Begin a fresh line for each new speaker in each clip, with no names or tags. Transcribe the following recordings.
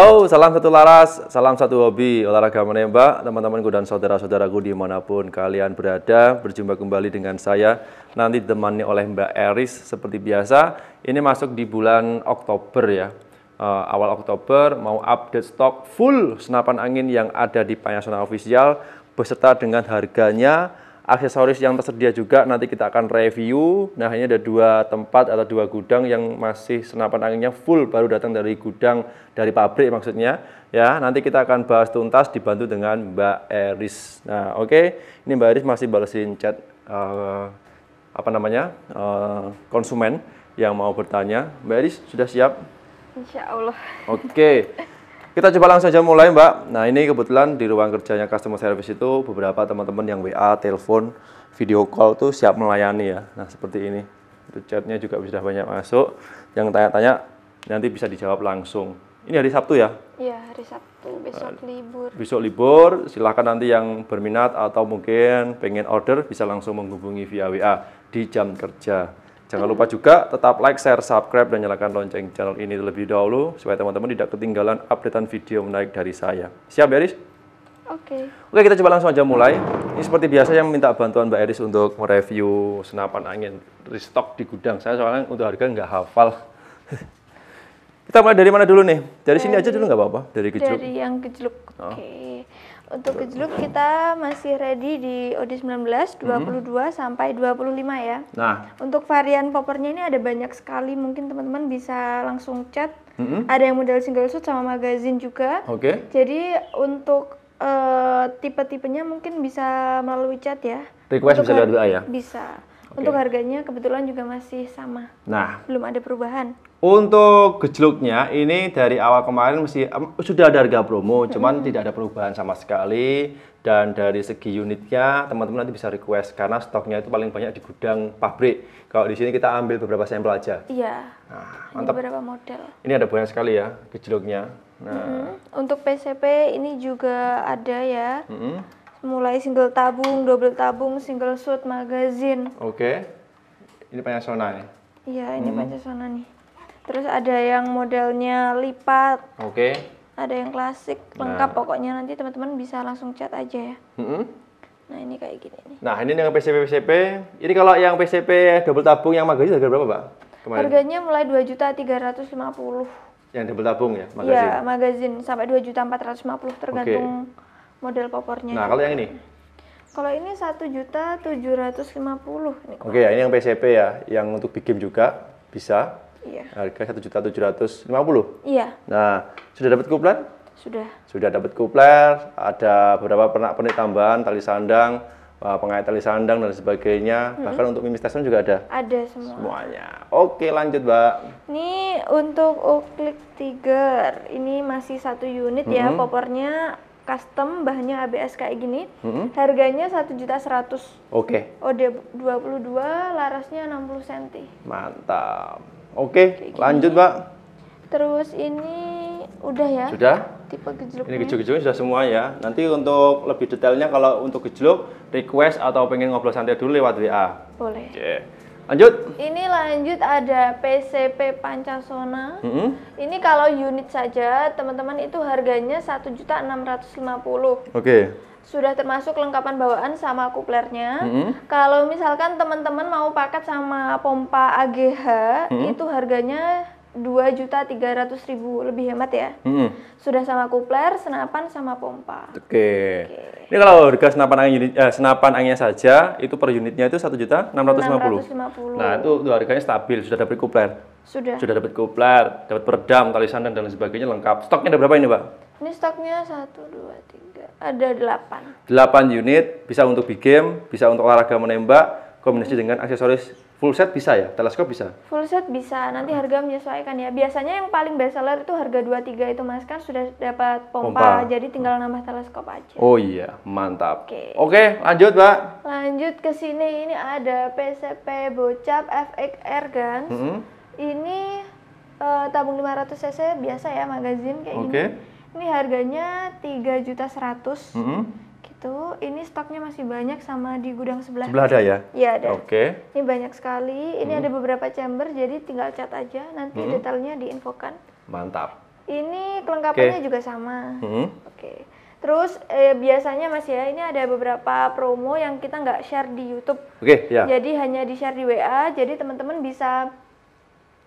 Halo, salam satu laras, salam satu hobi olahraga menembak, teman-temanku dan saudara-saudaraku dimanapun kalian berada, berjumpa kembali dengan saya, nanti ditemani oleh Mbak Eris seperti biasa, ini masuk di bulan Oktober ya, uh, awal Oktober mau update stok full senapan angin yang ada di Panasonic Official, beserta dengan harganya, aksesoris yang tersedia juga nanti kita akan review. Nah, ini ada dua tempat atau dua gudang yang masih senapan anginnya full baru datang dari gudang dari pabrik maksudnya. Ya, nanti kita akan bahas tuntas dibantu dengan Mbak Eris. Nah, oke. Okay. Ini Mbak Eris masih balesin chat uh, apa namanya? Uh, konsumen yang mau bertanya. Mbak Eris sudah siap? Insya Allah. Oke. Okay. Kita coba langsung saja mulai Mbak. Nah ini kebetulan di ruang kerjanya customer service itu beberapa teman-teman yang WA, telepon, video call tuh siap melayani ya. Nah seperti ini. Itu chatnya juga sudah banyak masuk. Yang tanya-tanya nanti bisa dijawab langsung. Ini hari Sabtu ya?
Iya hari Sabtu, besok libur.
Besok libur, silahkan nanti yang berminat atau mungkin pengen order bisa langsung menghubungi via WA di jam kerja. Jangan lupa juga tetap like, share, subscribe, dan nyalakan lonceng channel ini terlebih dahulu supaya teman-teman tidak ketinggalan updatean video menarik dari saya. Siap, Eris? Ya,
Oke. Okay.
Oke, kita coba langsung aja mulai. Ini seperti biasa yang minta bantuan Mbak Eris untuk mereview senapan angin restock di gudang. Saya soalnya untuk harga nggak hafal. kita mulai dari mana dulu nih? Dari, dari sini aja dulu nggak apa-apa? Dari gejluk? Dari
yang gejluk. Oh. Oke. Okay. Untuk gejluk kita masih ready di OD19 22 hmm. sampai 25 ya. Nah, untuk varian popernya ini ada banyak sekali. Mungkin teman-teman bisa langsung chat. Hmm. Ada yang model single suit sama magazine juga. Oke. Okay. Jadi untuk uh, tipe-tipenya mungkin bisa melalui chat ya. Request untuk bisa lewat WA ya. Bisa. Okay. Untuk harganya kebetulan juga masih sama. Nah, belum ada perubahan.
Untuk gejluknya ini dari awal kemarin masih um, sudah ada harga promo, cuman tidak ada perubahan sama sekali dan dari segi unitnya teman-teman nanti bisa request karena stoknya itu paling banyak di gudang pabrik. Kalau di sini kita ambil beberapa sampel aja.
Iya. Nah, mantap. Beberapa model.
Ini ada banyak sekali ya gejluknya. Nah,
hmm. untuk PCP ini juga ada ya. Hmm. Mulai single tabung, double tabung, single shot, magazine. Oke.
Ini Panasonic nih.
Iya, ini hmm. Pancasona nih terus ada yang modelnya lipat oke okay. ada yang klasik nah. lengkap pokoknya nanti teman-teman bisa langsung chat aja ya mm -hmm. nah ini kayak gini nih.
nah ini dengan PCP PCP ini kalau yang PCP double tabung yang magazine harga berapa pak kemarin harganya
mulai dua juta tiga ratus lima puluh
yang double tabung ya magazine ya
magazine sampai dua juta empat ratus lima puluh tergantung okay. model popornya nah kalau yang ini kalau ini satu juta tujuh ratus lima puluh. Oke,
okay, ya, ini yang PCP ya, yang untuk big game juga bisa. Iya. Harga satu juta tujuh ratus lima puluh. Iya. Nah, sudah dapat kupler? Sudah. Sudah dapat kupler. Ada beberapa pernak pernik tambahan, tali sandang, eh, pengait tali sandang dan sebagainya. Hmm. Bahkan untuk mimis tesan juga ada.
Ada semua. Semuanya.
Oke, lanjut mbak.
Ini untuk Uklik Tiger. Ini masih satu unit ya, hmm. ya popornya custom bahannya ABS kayak gini. hmm Harganya satu juta seratus. Oke. Okay. puluh 22 larasnya 60 cm.
Mantap. Oke, lanjut Mbak.
Terus ini udah ya? Sudah. Tipe gejluk. Ini gejluk-gejluk
sudah semua ya. Nanti untuk lebih detailnya kalau untuk gejluk request atau pengen ngobrol santai dulu lewat WA. Boleh. Yeah. Lanjut.
Ini lanjut ada PCP Pancasona. Mm -hmm. Ini kalau unit saja teman-teman itu harganya 1.650. Oke. Okay sudah termasuk lengkapan bawaan sama kuplernya. Hmm. Kalau misalkan teman-teman mau paket sama pompa AGH, hmm. itu harganya dua juta tiga ratus ribu lebih hemat ya. Hmm. Sudah sama kupler, senapan sama pompa.
Oke. Okay. Okay. Ini kalau harga senapan angin eh, senapan anginnya saja itu per unitnya itu satu juta enam ratus lima puluh. Nah itu, itu harganya stabil sudah dapat kupler. Sudah. Sudah dapat kupler, dapat peredam, tali sandang dan lain sebagainya lengkap. Stoknya ada berapa ini, Pak?
Ini stoknya satu, dua, tiga, ada delapan.
Delapan unit, bisa untuk big game, bisa untuk olahraga menembak, kombinasi dengan aksesoris full set bisa ya, teleskop bisa.
Full set bisa, nanti harga menyesuaikan ya. Biasanya yang paling best seller itu harga tiga itu Mas kan sudah dapat pompa, pompa. jadi tinggal nambah teleskop aja. Oh
iya, mantap. Oke, okay. okay, lanjut, Mbak.
Lanjut ke sini ini ada PCP Bocap FXR kan Mm -hmm. Ini uh, tabung 500 cc biasa ya magazine kayak okay. gini ini harganya tiga juta seratus gitu ini stoknya masih banyak sama di gudang sebelah sebelah ada ya iya ada oke okay. ini banyak sekali ini hmm. ada beberapa chamber jadi tinggal cat aja nanti hmm. detailnya diinfokan mantap ini kelengkapannya okay. juga sama hmm. oke okay. Terus eh, biasanya Mas ya, ini ada beberapa promo yang kita nggak share di YouTube. Oke, okay, ya. Jadi hanya di share di WA, jadi teman-teman bisa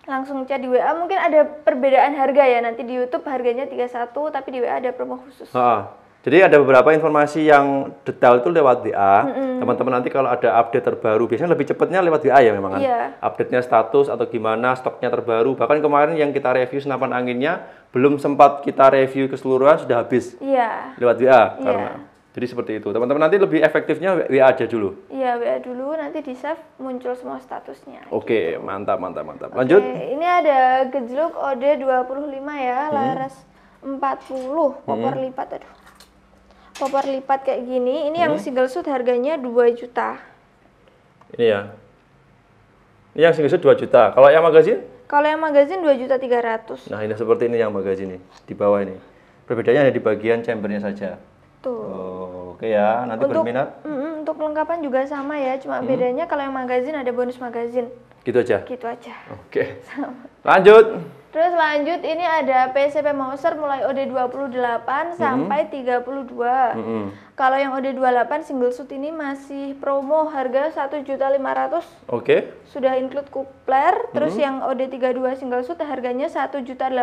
langsung chat di WA mungkin ada perbedaan harga ya nanti di YouTube harganya 31 tapi di WA ada promo khusus.
Ha, jadi ada beberapa informasi yang detail itu lewat WA. Mm-hmm. Teman-teman nanti kalau ada update terbaru biasanya lebih cepatnya lewat WA ya memang kan. Yeah. Update-nya status atau gimana stoknya terbaru. Bahkan kemarin yang kita review senapan anginnya belum sempat kita review keseluruhan sudah habis. Yeah. Lewat WA yeah. karena jadi seperti itu. Teman-teman nanti lebih efektifnya WA aja dulu.
Iya, WA dulu nanti di save muncul semua statusnya.
Oke, okay, gitu. mantap mantap mantap. Okay, Lanjut. ini
ada gejluk OD 25 ya, hmm. laras 40, popor hmm. lipat aduh. Popor lipat kayak gini, ini hmm. yang single suit harganya 2 juta.
Ini ya. Ini yang single suit 2 juta. Kalau yang magazin?
Kalau yang magazin 2 juta 300.
Nah, ini seperti ini yang magazin nih, di bawah ini. Perbedaannya ada di bagian chambernya saja. Tuh. Oh Oke ya, nanti untuk, berminat.
Mm, untuk kelengkapan juga sama ya, cuma hmm. bedanya kalau yang magazin ada bonus magazin. Gitu aja. Gitu aja.
Oke. Okay. Lanjut.
Terus lanjut ini ada PCP Mauser mulai OD 28 mm -hmm. sampai 32. Mm -hmm. Kalau yang OD 28 single suit ini masih promo harga 1.500. Oke. Okay. Sudah include terus mm -hmm. terus yang OD 32 single suit harganya 1.800. Mm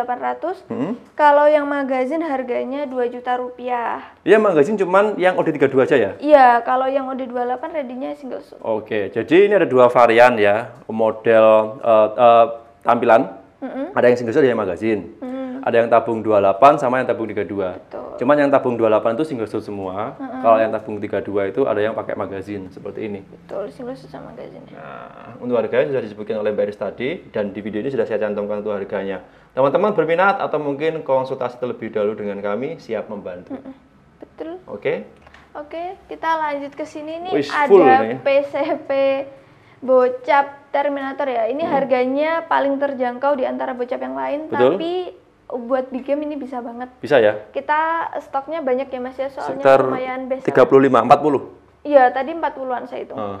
-hmm. Kalau yang magazine harganya 2 juta rupiah.
Iya, magazine cuman yang OD 32 aja ya?
Iya, kalau yang OD 28 ready-nya single suit.
Oke, okay. jadi ini ada dua varian ya, model uh, uh, tampilan hmm Ada yang single shot, ada yang magazine. Mm-hmm. Ada yang tabung 28 sama yang tabung 32. Betul. Cuman yang tabung 28 itu single shot semua. Mm-hmm. Kalau yang tabung 32 itu ada yang pakai magazine seperti ini.
Betul, single shot sama magazine. Nah,
untuk harganya sudah disebutkan oleh Mbak Iris tadi dan di video ini sudah saya cantumkan untuk harganya. Teman-teman berminat atau mungkin konsultasi terlebih dahulu dengan kami, siap membantu. Mm-hmm. Betul. Oke. Okay?
Oke, okay, kita lanjut ke sini nih Wish ada PCP Bocap Terminator ya. Ini hmm. harganya paling terjangkau di antara bocap yang lain, Betul. tapi buat di game ini bisa banget. Bisa ya? Kita stoknya banyak ya Mas ya, soalnya Sekitar lumayan besar.
35,
40. Iya, tadi 40-an saya itu. Oh.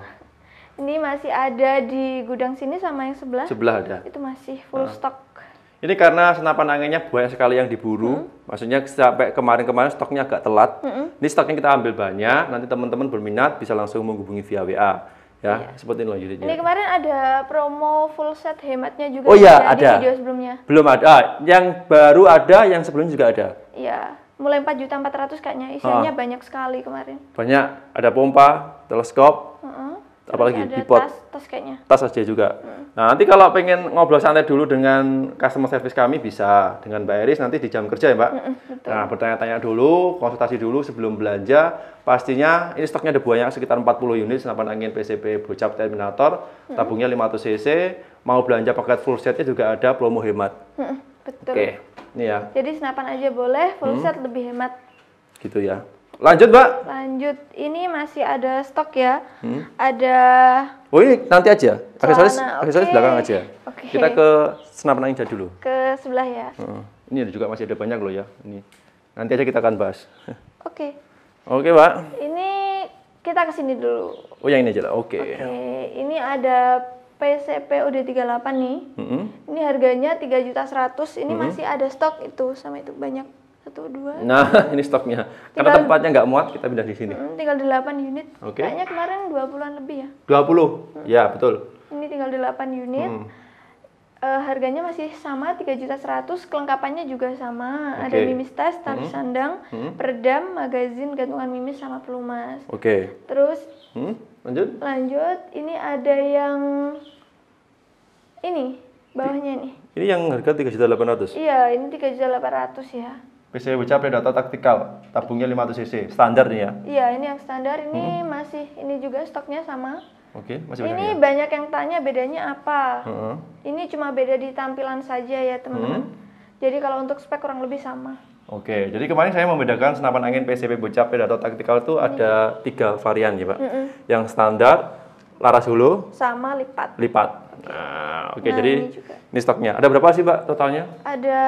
Ini masih ada di gudang sini sama yang sebelah. Sebelah ada. Itu masih full stok. Ah. stock.
Ini karena senapan anginnya banyak sekali yang diburu. Hmm. Maksudnya sampai kemarin-kemarin stoknya agak telat. Hmm. Ini stoknya kita ambil banyak. Nanti teman-teman berminat bisa langsung menghubungi via WA ya, ya. sebutin loh unitnya. Ini
kemarin ada promo full set hematnya juga. Oh iya, ada. Di video sebelumnya.
Belum ada. Ah, yang baru ada, yang sebelumnya juga ada.
Iya, mulai empat juta 4.400 kayaknya. Isinya ah. banyak sekali kemarin.
Banyak, ada pompa, teleskop, apalagi ada tipe Tas, tas kayaknya. Tas aja juga. Hmm. Nah, nanti kalau pengen ngobrol santai dulu dengan customer service kami bisa dengan Mbak Eris nanti di jam kerja ya, Mbak. Hmm, hmm Nah, bertanya-tanya dulu, konsultasi dulu sebelum belanja. Pastinya ini stoknya ada banyak sekitar 40 unit senapan angin PCP Bocap Terminator, hmm. tabungnya 500 cc, mau belanja paket full setnya juga ada promo hemat.
Hmm, betul. Oke. Ini ya. Jadi senapan aja boleh, full hmm. set lebih hemat.
Gitu ya. Lanjut, Mbak.
Lanjut. Ini masih ada stok ya. Hmm. Ada
Oh, ini nanti aja. Aksesoris aksesoris belakang aja. Okay. Kita ke senapan aja dulu.
Ke sebelah ya.
Hmm. Ini juga masih ada banyak loh ya. Ini. Nanti aja kita akan bahas. Oke. Oke, okay, Mbak.
Ini kita ke sini dulu.
Oh, yang ini aja lah. Oke. Okay. Oke.
Okay. Ini ada PCP UD38 nih. Mm -hmm. Ini harganya 3.100. Ini mm -hmm. masih ada stok itu sama itu banyak satu dua nah
ini stoknya tinggal, karena tempatnya nggak muat kita pindah di sini hmm,
tinggal delapan unit okay. kayaknya kemarin dua an lebih ya
dua puluh hmm. ya betul
ini tinggal delapan unit hmm. e, harganya masih sama tiga juta seratus kelengkapannya juga sama okay. ada mimis tas tali hmm. sandang hmm. peredam magazin gantungan mimis sama pelumas oke okay. terus
hmm. lanjut
lanjut ini ada yang ini bawahnya ini
ini yang harga tiga juta delapan ratus
iya ini tiga juta delapan ratus ya
PCWC Predator Taktikal, tabungnya 500 cc, standar nih ya?
Iya, ini yang standar, ini hmm. masih, ini juga stoknya sama.
Oke, okay, masih banyak Ini ya?
banyak yang tanya bedanya apa. Hmm. Ini cuma beda di tampilan saja ya teman-teman. Hmm. Jadi kalau untuk spek kurang lebih sama.
Oke, jadi kemarin saya membedakan senapan angin PCP Bocap Predator Taktikal itu ini. ada tiga varian ya Pak. Mm Yang standar, laras hulu.
Sama lipat.
Lipat. Nah, oke okay, nah, jadi ini, ini stoknya. Ada berapa sih Pak totalnya? Ada...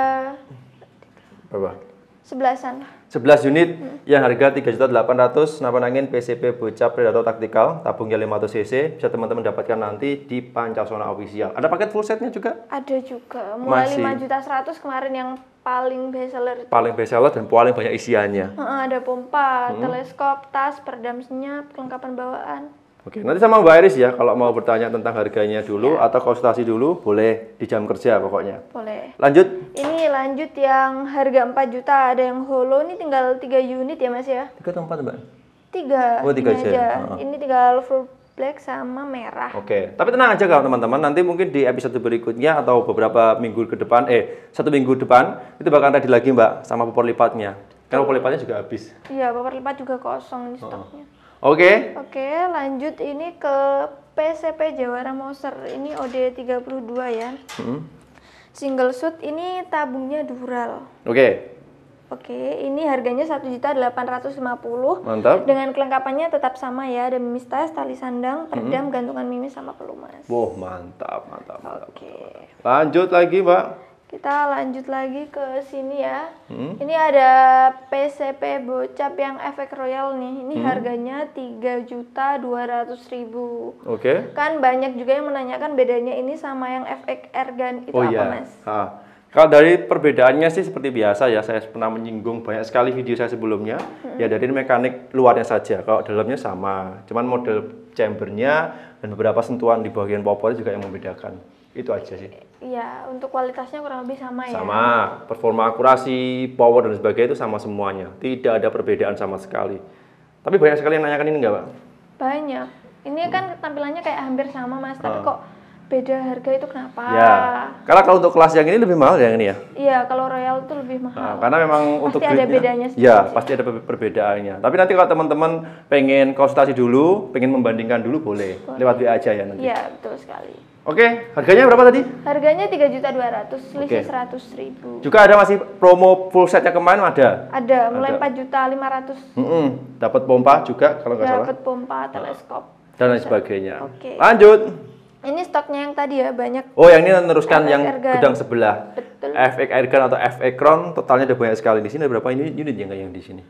Berapa? Sebelasan. Sebelas unit hmm. yang harga tiga juta delapan ratus. senapan angin PCP bocah Predator taktikal tabungnya ratus cc bisa teman-teman dapatkan nanti di Pancasona official. Ada paket full setnya juga?
Ada juga. Mulai Masih. lima juta seratus kemarin yang paling best seller.
Paling best seller dan paling banyak isiannya.
Hmm, ada pompa, hmm. teleskop, tas, peredam senyap, kelengkapan bawaan.
Oke, nanti sama Mbak Iris ya kalau mau bertanya tentang harganya dulu ya. atau konsultasi dulu boleh di jam kerja pokoknya. Boleh. Lanjut.
Ini lanjut yang harga 4 juta, ada yang holo ini tinggal 3 unit ya Mas ya?
3 atau 4, Mbak?
3. Oh, 3 ini aja. aja. uh Ini tinggal full black sama merah.
Oke, tapi tenang aja kalau teman-teman nanti mungkin di episode berikutnya atau beberapa minggu ke depan eh satu minggu depan itu bakal tadi lagi Mbak sama popor lipatnya. Karena popor lipatnya juga habis.
Iya, popor lipat juga kosong di stoknya. Oke. Okay. Oke, okay, lanjut ini ke PCP Jawara Moser Ini OD 32 ya. Hmm. Single shoot ini tabungnya dural. Oke. Okay. Oke, ini harganya satu juta delapan ratus lima puluh. Mantap. Dengan kelengkapannya tetap sama ya, ada mimis tas, tali sandang, peredam, hmm. gantungan mimis sama pelumas.
Wow, mantap, mantap, mantap. Oke. Lanjut lagi, Pak
kita lanjut lagi ke sini ya. Hmm. Ini ada PCP bocap yang efek royal nih. Ini hmm. harganya tiga juta dua ratus ribu. Oke. Okay. Kan banyak juga yang menanyakan bedanya ini sama yang efek ergan itu oh, apa iya. mas?
Ha. Kalau dari perbedaannya sih seperti biasa ya, saya pernah menyinggung banyak sekali video saya sebelumnya. Hmm. Ya dari mekanik luarnya saja, kalau dalamnya sama. Cuman model chambernya dan beberapa sentuhan di bagian popornya juga yang membedakan itu aja sih
Iya, untuk kualitasnya kurang lebih sama, sama ya. Sama,
performa akurasi, power dan sebagainya itu sama semuanya. Tidak ada perbedaan sama sekali. Tapi banyak sekali yang nanyakan ini enggak, Pak?
Banyak. Ini hmm. kan tampilannya kayak hampir sama, Mas, tapi kok beda harga itu kenapa? Ya.
Karena kalau untuk kelas yang ini lebih mahal ya yang ini ya?
Iya, kalau Royal itu lebih nah, mahal. Nah, karena memang pasti untuk ada bedanya Ya,
pasti ada perbedaannya. Tapi nanti kalau teman-teman pengen konsultasi dulu, pengen membandingkan dulu boleh. boleh. Lewat WA aja ya nanti.
Iya, betul sekali.
Oke, okay, harganya berapa tadi?
Harganya tiga juta dua ratus, selisih seratus okay. ribu. Juga
ada masih promo full setnya kemarin ada?
Ada, mulai empat juta lima ratus.
Dapat pompa juga kalau nggak salah. Dapat
pompa, ah. teleskop
dan lain sebagainya. Oke. Okay. Lanjut.
Ini stoknya yang tadi ya banyak. Oh, yang ini meneruskan FX yang Airgun. gudang sebelah. Betul.
FX Airgun atau FX Crown totalnya ada banyak sekali di sini. Ada berapa ini unit yang yang di sini?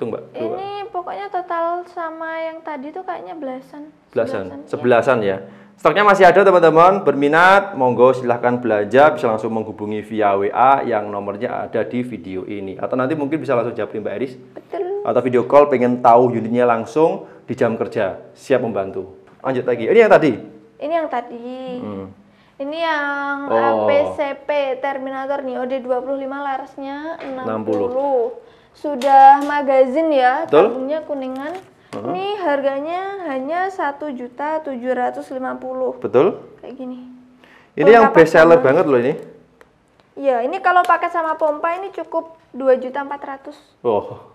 itu mbak dua. ini
pokoknya total sama yang tadi tuh kayaknya belasan
belasan sebelasan ya, ya. Stoknya masih ada teman-teman, berminat monggo silahkan belajar bisa langsung menghubungi via WA yang nomornya ada di video ini atau nanti mungkin bisa langsung japri Mbak Eris. Betul. Atau video call pengen tahu unitnya langsung di jam kerja, siap membantu. Lanjut lagi. Ini yang tadi.
Ini yang tadi. Hmm. Ini yang oh. PCP Terminator nih OD25 larasnya 60. 60 sudah magazin ya, Betul? kuningan. Uh-huh. Ini harganya hanya satu juta tujuh ratus lima puluh. Betul. Kayak gini. Ini yang best seller banget loh ini. Iya, ini kalau pakai sama pompa ini cukup dua juta empat ratus. Oh.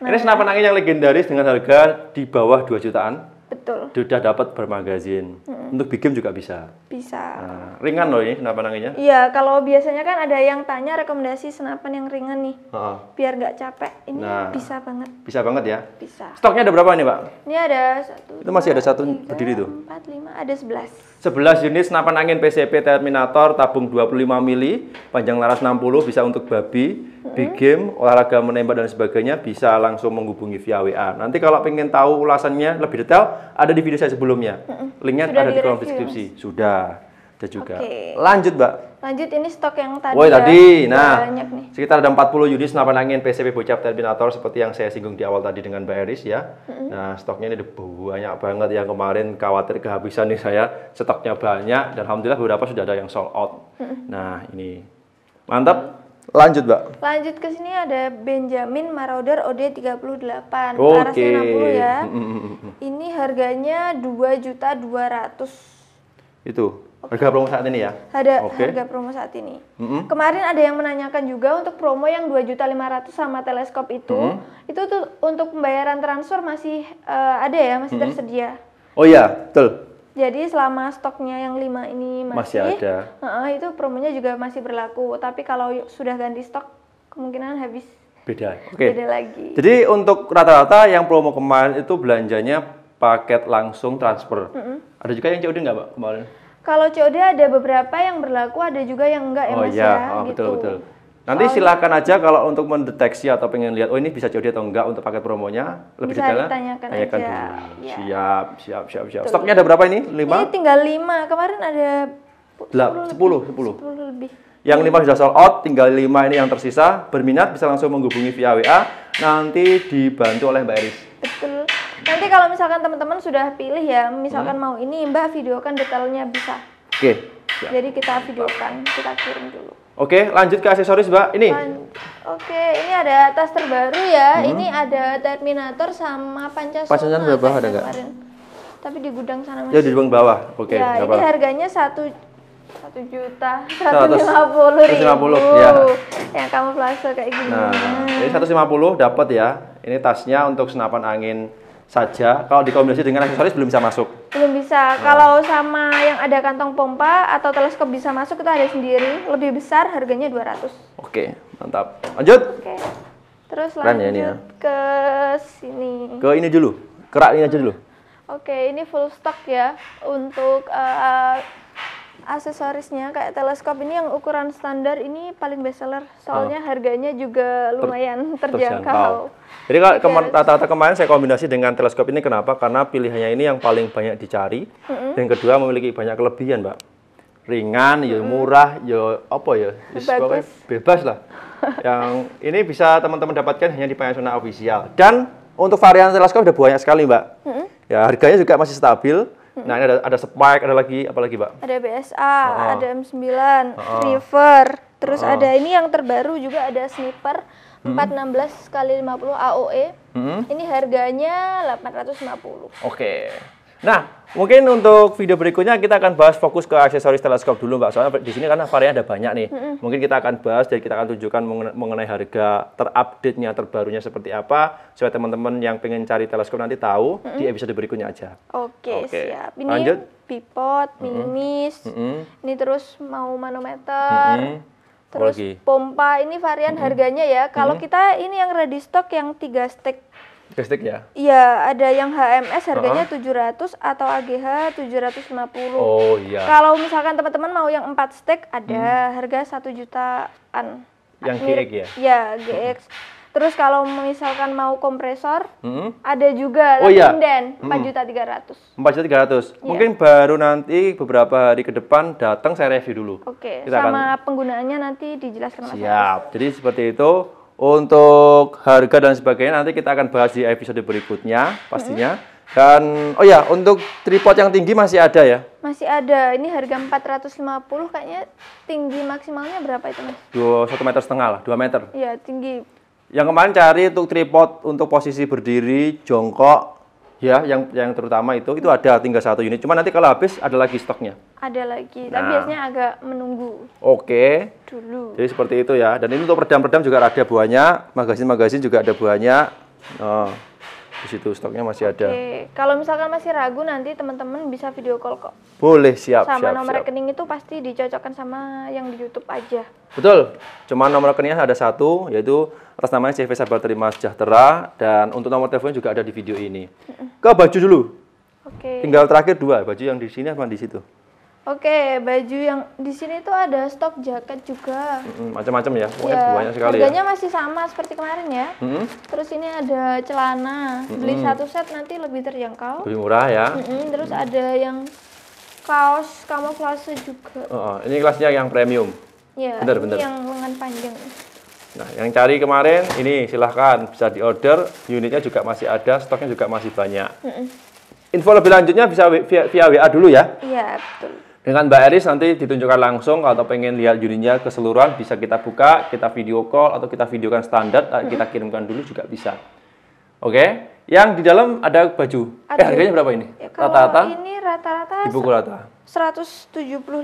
ini nah. senapan
angin yang legendaris dengan harga di bawah dua jutaan. Betul. Sudah dapat bermagazin. Hmm. Untuk bikin juga bisa.
Bisa. Nah,
ringan loh ini senapan anginnya. Iya,
kalau biasanya kan ada yang tanya rekomendasi senapan yang ringan nih. uh Biar nggak capek. Ini nah, bisa banget. Bisa banget ya? Bisa.
Stoknya ada berapa nih, Pak?
Ini ada satu. Itu
masih ada satu tiga, berdiri tuh.
Empat, lima, ada sebelas.
Sebelas unit senapan angin PCP Terminator tabung 25 mili, panjang laras 60 bisa untuk babi, big game, olahraga menembak dan sebagainya bisa langsung menghubungi via WA. Nanti kalau pengen tahu ulasannya lebih detail ada di video saya sebelumnya.
Linknya Sudah ada di kolom deskripsi.
Sudah. Ada juga. Okay. Lanjut, Mbak.
Lanjut ini stok yang tadi. Woi, tadi. Nah, banyak nih.
sekitar ada 40 unit senapan angin PCB bocap Terminator seperti yang saya singgung di awal tadi dengan Mbak Eris ya. Mm-hmm. Nah, stoknya ini banyak banget yang kemarin khawatir kehabisan nih saya. Stoknya banyak dan alhamdulillah beberapa sudah ada yang sold out. Mm-hmm. Nah, ini. Mantap. Lanjut, Mbak.
Lanjut ke sini ada Benjamin Marauder OD38 okay. Laras 60 ya.
Hmm, hmm, hmm,
ini harganya 2.200.
Itu. Okay. Harga promo saat ini ya? Ada okay. harga
promo saat ini. Mm -hmm. Kemarin ada yang menanyakan juga untuk promo yang 2.500 sama teleskop itu, mm -hmm. itu tuh untuk pembayaran transfer masih uh, ada ya, masih mm -hmm. tersedia.
Oh iya, betul.
Jadi selama stoknya yang lima ini masih, masih ada, uh, itu promonya juga masih berlaku. Tapi kalau sudah ganti stok, kemungkinan habis.
Beda. Oke. Okay. Beda lagi. Jadi untuk rata-rata yang promo kemarin itu belanjanya paket langsung transfer. Mm -hmm. Ada juga yang COD nggak, Pak, kemarin?
Kalau COD ada beberapa yang berlaku, ada juga yang enggak ya, oh, Mas iya. ya. Oh, gitu. betul
betul. Nanti oh, silakan iya. aja hmm. kalau untuk mendeteksi atau pengen lihat oh ini bisa jadi atau enggak untuk paket promonya lebih bisa detail ditanyakan tanyakan aja. dulu. Ya. Siap, siap, siap, siap. Tuh. Stoknya ada berapa ini? Lima? Ini
tinggal lima. Kemarin ada
Sepuluh, sepuluh. Sepuluh lebih. Yang lima sudah sold out, tinggal lima ini yang tersisa. Berminat bisa langsung menghubungi via WA. Nanti dibantu oleh Mbak Eris.
Betul. Nanti kalau misalkan teman-teman sudah pilih ya, misalkan hmm. mau ini Mbak videokan detailnya bisa.
Oke. Okay. Siap. Ya. Jadi
kita videokan, kita kirim dulu.
Oke, lanjut ke aksesoris, Mbak. Ini.
Oke, ini ada tas terbaru ya. Hmm. Ini ada Terminator sama Pancasila. Pancasila berapa ada enggak? Tapi di gudang sana ya, masih. Ya di
gudang bawah. Oke, ya, ini apa?
harganya satu satu juta satu lima puluh ribu ya. yang kamuflase kayak gini nah, jadi satu
lima puluh dapat ya ini tasnya untuk senapan angin saja. Kalau dikombinasi dengan aksesoris belum bisa masuk.
Belum bisa. Nah. Kalau sama yang ada kantong pompa atau teleskop bisa masuk itu ada sendiri. Lebih besar harganya 200.
Oke, mantap. Lanjut.
Oke. Terus lanjut Keren ya ini ya. ke sini. Ke
ini dulu. kerak ini aja dulu.
Oke, ini full stock ya untuk uh, aksesorisnya kayak teleskop ini yang ukuran standar ini paling bestseller soalnya oh. harganya juga lumayan Ter terjangkau.
terjangkau. Jadi kalau tata rata kemarin saya kombinasi dengan teleskop ini kenapa? Karena pilihannya ini yang paling banyak dicari. Mm -hmm. Dan kedua memiliki banyak kelebihan, Mbak. Ringan, ya murah, ya apa ya? ya bebas, Bebas lah. yang ini bisa teman-teman dapatkan hanya di Panasonic official. Dan untuk varian teleskop ada banyak sekali, Mbak. Mm -hmm. Ya harganya juga masih stabil Hmm. Nah, ini ada ada Spark, ada lagi apa lagi, Mbak?
Ada BSA, uh -uh. ada M9, uh -uh. River, terus uh -uh. ada ini yang terbaru juga ada Sniper hmm. 416 kali 50 AOE. Hmm. Ini harganya 850. Oke.
Okay. Nah, mungkin untuk video berikutnya kita akan bahas fokus ke aksesoris teleskop dulu, Mbak. Soalnya di sini karena varian ada banyak nih. Mm-hmm. Mungkin kita akan bahas dan kita akan tunjukkan mengenai harga terupdate-nya, terbarunya seperti apa. Supaya teman-teman yang pengen cari teleskop nanti tahu mm-hmm. di episode berikutnya aja.
Oke, okay, okay. siap. Ini Lanjut. Pipot, minis, mm-hmm. ini terus mau manometer. Mm-hmm. Terus pompa ini varian mm-hmm. harganya ya. Kalau mm-hmm. kita ini yang ready stock yang tiga stek Kristik ya? Iya, ada yang HMS harganya tujuh -huh. 700 atau AGH 750. Oh iya. Kalau misalkan teman-teman mau yang 4 stick ada hmm. harga 1 jutaan. Yang GX ya? Iya, GX. Hmm. Terus kalau misalkan mau kompresor, hmm? ada juga oh, iya. inden hmm. empat juta tiga ratus.
Empat juta tiga ratus. Iya. Mungkin baru nanti beberapa hari ke depan datang saya review dulu. Oke. Okay. Sama
akan... penggunaannya nanti dijelaskan.
Siap. Jadi seperti itu untuk harga dan sebagainya nanti kita akan bahas di episode berikutnya pastinya. Dan oh ya, untuk tripod yang tinggi masih ada ya?
Masih ada. Ini harga 450 kayaknya tinggi maksimalnya berapa itu, Mas?
Dua, satu meter setengah lah, dua meter.
Iya, tinggi.
Yang kemarin cari untuk tripod untuk posisi berdiri, jongkok, Ya, yang yang terutama itu itu ada tinggal satu unit. Cuma nanti kalau habis ada lagi stoknya.
Ada lagi, nah. tapi biasanya agak menunggu.
Oke.
Dulu. Jadi
seperti itu ya. Dan ini untuk peredam-peredam juga ada buahnya, magasin-magasin juga ada buahnya. Oh di situ stoknya masih ada.
kalau misalkan masih ragu nanti teman-teman bisa video call kok.
Boleh, siap, sama siap. nomor siap.
rekening itu pasti dicocokkan sama yang di YouTube aja.
Betul. Cuma nomor rekeningnya ada satu yaitu atas namanya CV Sabar Terima Sejahtera dan untuk nomor telepon juga ada di video ini. Ke baju dulu.
Oke. Tinggal
terakhir dua, baju yang di sini sama di situ.
Oke, baju yang di sini tuh ada stok jaket juga.
macam-macam ya, pokoknya ya, banyak sekali ya. harganya
ya. masih sama seperti kemarin ya. Mm-hmm. Terus ini ada celana, mm-hmm. beli satu set nanti lebih terjangkau. Lebih murah ya. Mm-hmm. Terus mm-hmm. ada yang kaos kamuflase juga. Oh,
oh. ini kelasnya yang premium.
Ya, bener, bener. yang lengan panjang.
Nah, yang cari kemarin ini silahkan bisa diorder. Unitnya juga masih ada, stoknya juga masih banyak. Mm-hmm. Info lebih lanjutnya bisa via, via WA dulu ya.
Iya, betul.
Dengan Mbak Eris nanti ditunjukkan langsung kalau pengen lihat unitnya keseluruhan bisa kita buka, kita video call atau kita videokan standar, kita kirimkan dulu juga bisa. Oke, okay? yang di dalam ada baju. Eh, ada. Eh, harganya berapa ini? Ya, rata-rata? Ya,
ini rata-rata. Seratus tujuh rata.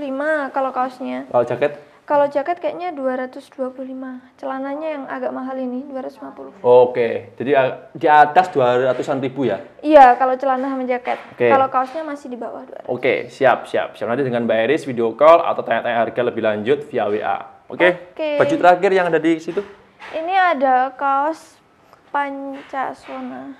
175 kalau kaosnya. Kalau jaket? Kalau jaket kayaknya 225. Celananya yang agak mahal ini 250.
Oke, jadi di atas 200-an ribu ya?
Iya, kalau celana sama jaket. Oke. Kalau kaosnya masih di bawah
200. Oke, siap, siap. Siap nanti dengan Mbak Iris video call atau tanya-tanya harga lebih lanjut via WA. Oke. Oke. Baju terakhir yang ada di situ?
Ini ada kaos Pancasona.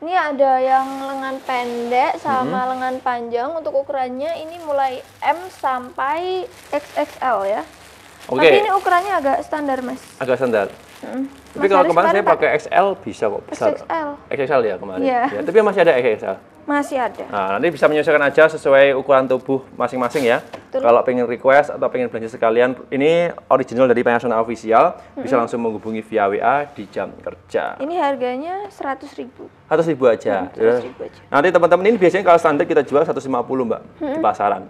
Ini ada yang lengan pendek sama hmm. lengan panjang. Untuk ukurannya ini mulai M sampai XXL ya. Oke. Okay. Tapi ini ukurannya agak standar, Mas. Agak standar. Hmm. Tapi kalau kemarin, saya pakai
XL bisa kok besar. XXL. XXL ya kemarin. Yeah. Ya, iya, tapi masih ada XXL.
Masih ada.
Nah, nanti bisa menyesuaikan aja sesuai ukuran tubuh masing-masing ya. Betul. Kalau pengen request atau pengen belanja sekalian, ini original dari Panasonic official, mm -hmm. bisa langsung menghubungi via WA di jam kerja.
Ini harganya 100 ribu.
100 ribu aja. Hmm, 100 ribu ya. aja. Nanti teman-teman ini biasanya kalau standar kita jual 150 mbak mm -hmm. di pasaran.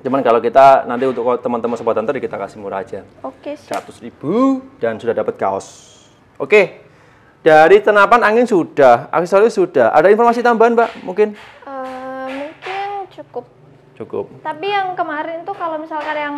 Cuman kalau kita nanti untuk teman-teman sobat hunter kita kasih murah aja.
Oke. Seratus
ribu dan sudah dapat kaos. Oke. Dari tenapan angin sudah, aksesoris sudah. Ada informasi tambahan mbak mungkin?
Uh, mungkin cukup. Cukup. Tapi yang kemarin tuh kalau misalkan yang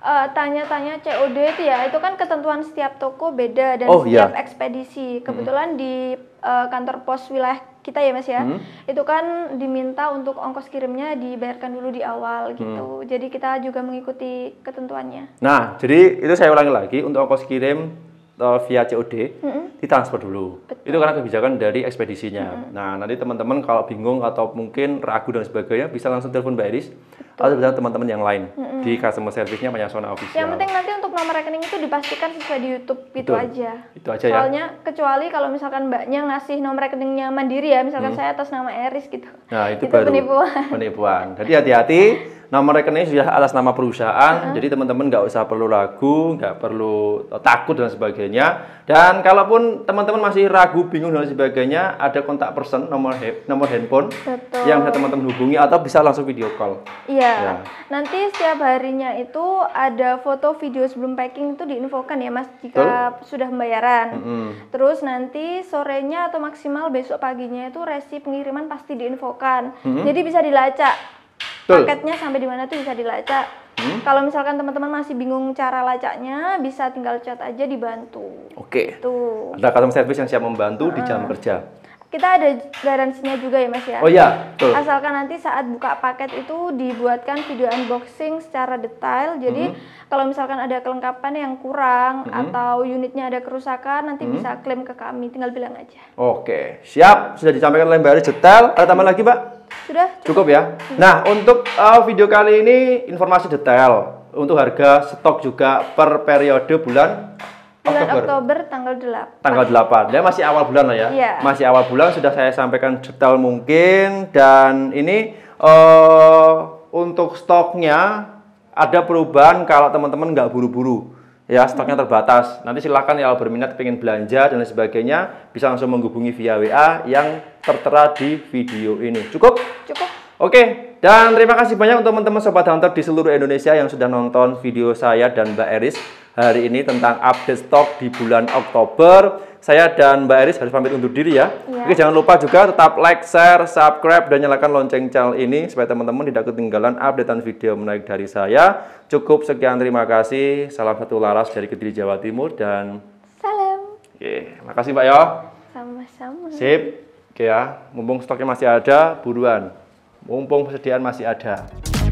eh, tanya-tanya uh, COD itu ya itu kan ketentuan setiap toko beda dan oh, iya. setiap iya. ekspedisi. Kebetulan -hmm. di uh, kantor pos wilayah kita ya mas ya hmm. itu kan diminta untuk ongkos kirimnya dibayarkan dulu di awal gitu hmm. jadi kita juga mengikuti ketentuannya
nah jadi itu saya ulangi lagi untuk ongkos kirim uh, via COD hmm. ditransfer dulu Betul. itu karena kebijakan dari ekspedisinya hmm. nah nanti teman-teman kalau bingung atau mungkin ragu dan sebagainya bisa langsung telepon Mbak Iris atau bersama teman-teman yang lain mm-hmm. di customer service-nya Panasonic official. Yang penting
nanti untuk nomor rekening itu dipastikan sesuai di YouTube itu Betul. aja.
Itu aja Soalnya, ya. Soalnya
kecuali kalau misalkan Mbaknya ngasih nomor rekeningnya Mandiri ya, misalkan hmm. saya atas nama Eris gitu.
Nah, itu, itu baru penipuan. Penipuan. Jadi hati-hati nomor rekening sudah atas nama perusahaan, uh-huh. jadi teman-teman nggak usah perlu ragu, nggak perlu takut dan sebagainya. Dan kalaupun teman-teman masih ragu, bingung dan sebagainya, ada kontak person nomor nomor handphone Betul. yang bisa teman-teman hubungi atau bisa langsung video call.
Iya, Iya. Ya. Nanti setiap harinya itu ada foto video sebelum packing itu diinfokan ya Mas jika Tuh. sudah pembayaran. Mm -hmm. Terus nanti sorenya atau maksimal besok paginya itu resi pengiriman pasti diinfokan. Mm -hmm. Jadi bisa dilacak. Tuh. Paketnya sampai di mana tuh bisa dilacak. Hmm? Kalau misalkan teman-teman masih bingung cara lacaknya, bisa tinggal chat aja dibantu. Oke. Okay. Gitu. Ada
customer service yang siap membantu uh. di jam ah. kerja
kita ada garansinya juga ya mas ya oh iya betul. asalkan nanti saat buka paket itu dibuatkan video unboxing secara detail jadi mm -hmm. kalau misalkan ada kelengkapan yang kurang mm -hmm. atau unitnya ada kerusakan nanti mm -hmm. bisa klaim ke kami tinggal bilang aja
oke siap sudah disampaikan oleh mbak detail ada tambahan lagi mbak sudah cukup, cukup ya cukup. Mhm. nah untuk uh, video kali ini informasi detail untuk harga stok juga per periode bulan
Bulan Oktober. Oktober tanggal 8.
Tanggal 8. dia masih awal bulan lah ya. Iya. Masih awal bulan sudah saya sampaikan detail mungkin dan ini uh, untuk stoknya ada perubahan kalau teman-teman nggak buru-buru. Ya, stoknya mm-hmm. terbatas. Nanti silakan ya, kalau berminat pengen belanja dan lain sebagainya bisa langsung menghubungi via WA yang tertera di video ini. Cukup? Cukup. Oke, dan terima kasih banyak untuk teman-teman sobat hunter di seluruh Indonesia yang sudah nonton video saya dan Mbak Eris hari ini tentang update stok di bulan Oktober. Saya dan Mbak Eris harus pamit undur diri ya. ya. Oke, jangan lupa juga tetap like, share, subscribe, dan nyalakan lonceng channel ini supaya teman-teman tidak ketinggalan updatean video menarik dari saya. Cukup sekian, terima kasih. Salam satu laras dari Kediri, Jawa Timur, dan... Salam. Oke, makasih Mbak Yo. Ya.
Sama-sama. Sip.
Oke ya, mumpung stoknya masih ada, buruan. Mumpung persediaan masih ada.